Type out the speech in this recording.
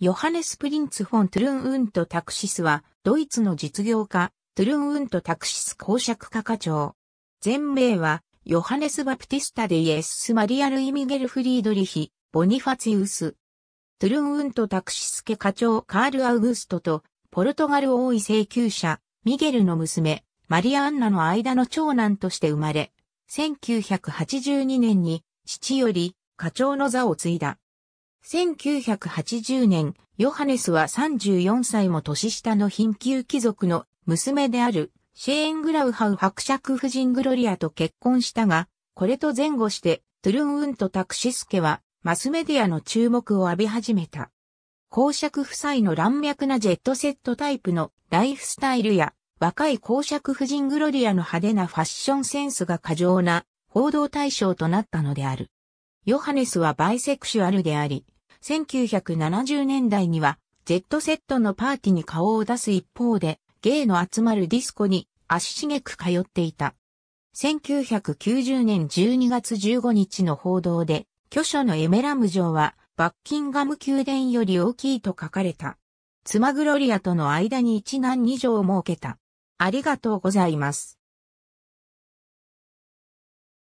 ヨハネス・プリンツ・フォン・トゥルン・ウント・タクシスは、ドイツの実業家、トゥルン・ウント・タクシス公爵家課長。全名は、ヨハネス・バプティスタ・デ・イエス・マリア・ルイ・ミゲル・フリードリヒ、ボニファツィウス。トゥルン・ウント・タクシス家課長カール・アウグストと、ポルトガル王位請求者、ミゲルの娘、マリア・アンナの間の長男として生まれ、1982年に、父より、課長の座を継いだ。1980年、ヨハネスは34歳も年下の貧窮貴族の娘であるシェーン・グラウハウ伯爵夫人グロリアと結婚したが、これと前後してトゥルンウンとタクシスケはマスメディアの注目を浴び始めた。公爵夫妻の乱脈なジェットセットタイプのライフスタイルや若い公爵夫人グロリアの派手なファッションセンスが過剰な報道対象となったのである。ヨハネスはバイセクシュアルであり、1970年代には、Z セットのパーティに顔を出す一方で、ゲイの集まるディスコに足しげく通っていた。1990年12月15日の報道で、巨書のエメラム城は、バッキンガム宮殿より大きいと書かれた。妻グロリアとの間に一男二女を設けた。ありがとうございます。